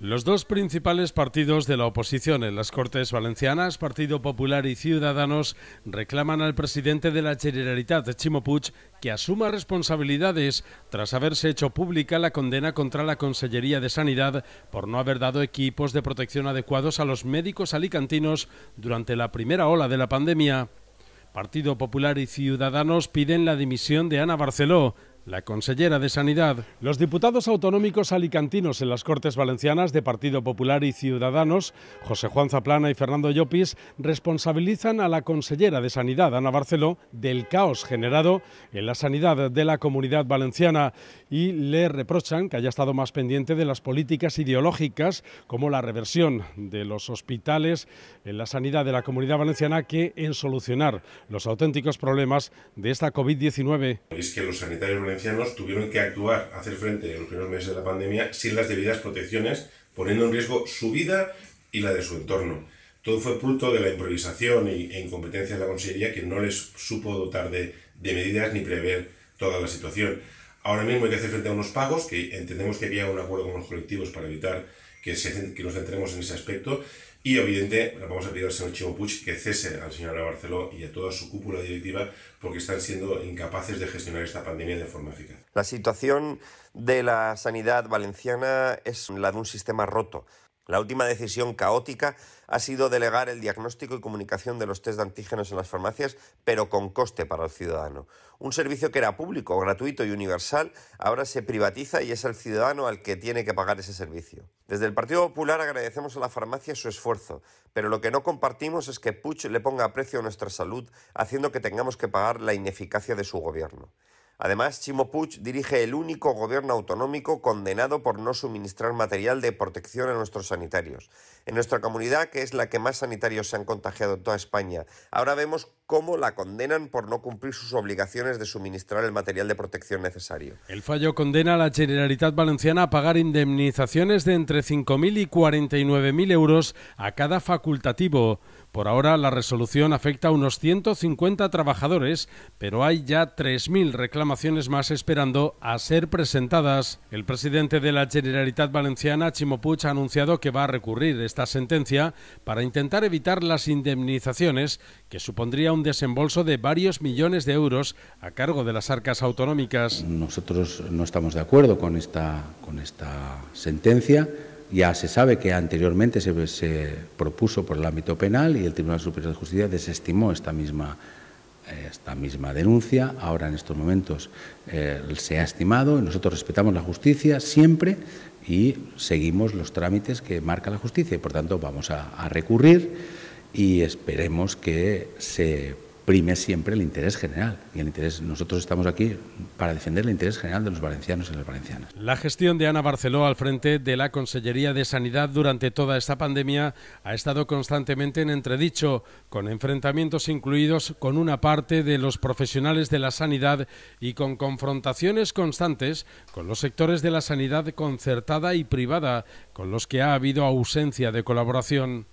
Los dos principales partidos de la oposición en las Cortes Valencianas, Partido Popular y Ciudadanos, reclaman al presidente de la Generalitat, de Puig, que asuma responsabilidades tras haberse hecho pública la condena contra la Consellería de Sanidad por no haber dado equipos de protección adecuados a los médicos alicantinos durante la primera ola de la pandemia. Partido Popular y Ciudadanos piden la dimisión de Ana Barceló, la consellera de Sanidad. Los diputados autonómicos alicantinos en las Cortes Valencianas de Partido Popular y Ciudadanos, José Juan Zaplana y Fernando Llopis, responsabilizan a la consellera de Sanidad, Ana Barceló, del caos generado en la sanidad de la comunidad valenciana y le reprochan que haya estado más pendiente de las políticas ideológicas como la reversión de los hospitales en la sanidad de la comunidad valenciana que en solucionar los auténticos problemas de esta COVID-19. Es que los sanitarios tuvieron que actuar, hacer frente en los primeros meses de la pandemia sin las debidas protecciones, poniendo en riesgo su vida y la de su entorno. Todo fue fruto de la improvisación e incompetencia de la Consellería que no les supo dotar de medidas ni prever toda la situación. Ahora mismo hay que hacer frente a unos pagos que entendemos que había un acuerdo con los colectivos para evitar que, que nos centremos en ese aspecto. Y evidente, vamos a pedir al señor Chimo Puig que cese al señor Ana Barceló y a toda su cúpula directiva porque están siendo incapaces de gestionar esta pandemia de forma eficaz. La situación de la sanidad valenciana es la de un sistema roto la última decisión caótica ha sido delegar el diagnóstico y comunicación de los test de antígenos en las farmacias, pero con coste para el ciudadano. Un servicio que era público, gratuito y universal, ahora se privatiza y es el ciudadano al que tiene que pagar ese servicio. Desde el Partido Popular agradecemos a la farmacia su esfuerzo, pero lo que no compartimos es que Puig le ponga a precio a nuestra salud, haciendo que tengamos que pagar la ineficacia de su gobierno. Además, Chimo Puig dirige el único gobierno autonómico condenado por no suministrar material de protección a nuestros sanitarios. En nuestra comunidad, que es la que más sanitarios se han contagiado en toda España, ahora vemos cómo la condenan por no cumplir sus obligaciones de suministrar el material de protección necesario. El fallo condena a la Generalitat Valenciana a pagar indemnizaciones de entre 5.000 y 49.000 euros a cada facultativo. Por ahora, la resolución afecta a unos 150 trabajadores, pero hay ya 3.000 reclamaciones más esperando a ser presentadas. El presidente de la Generalitat Valenciana, Chimo Puig, ha anunciado que va a recurrir esta sentencia para intentar evitar las indemnizaciones, que supondría un un desembolso de varios millones de euros a cargo de las arcas autonómicas. Nosotros no estamos de acuerdo con esta, con esta sentencia. Ya se sabe que anteriormente se, propuso por el ámbito penal y el Tribunal Superior de Justicia desestimó esta misma, eh, esta misma denuncia. Ahora en estos momentos eh, se ha estimado. Nosotros respetamos la justicia siempre y seguimos los trámites que marca la justicia y por tanto vamos a recurrir y esperemos que se prime siempre el interés general. Y el interés, nosotros estamos aquí para defender el interés general de los valencianos y las valencianas. La gestión de Ana Barceló al frente de la Consellería de Sanidad durante toda esta pandemia ha estado constantemente en entredicho, con enfrentamientos incluidos con una parte de los profesionales de la sanidad y con confrontaciones constantes con los sectores de la sanidad concertada y privada, con los que ha habido ausencia de colaboración.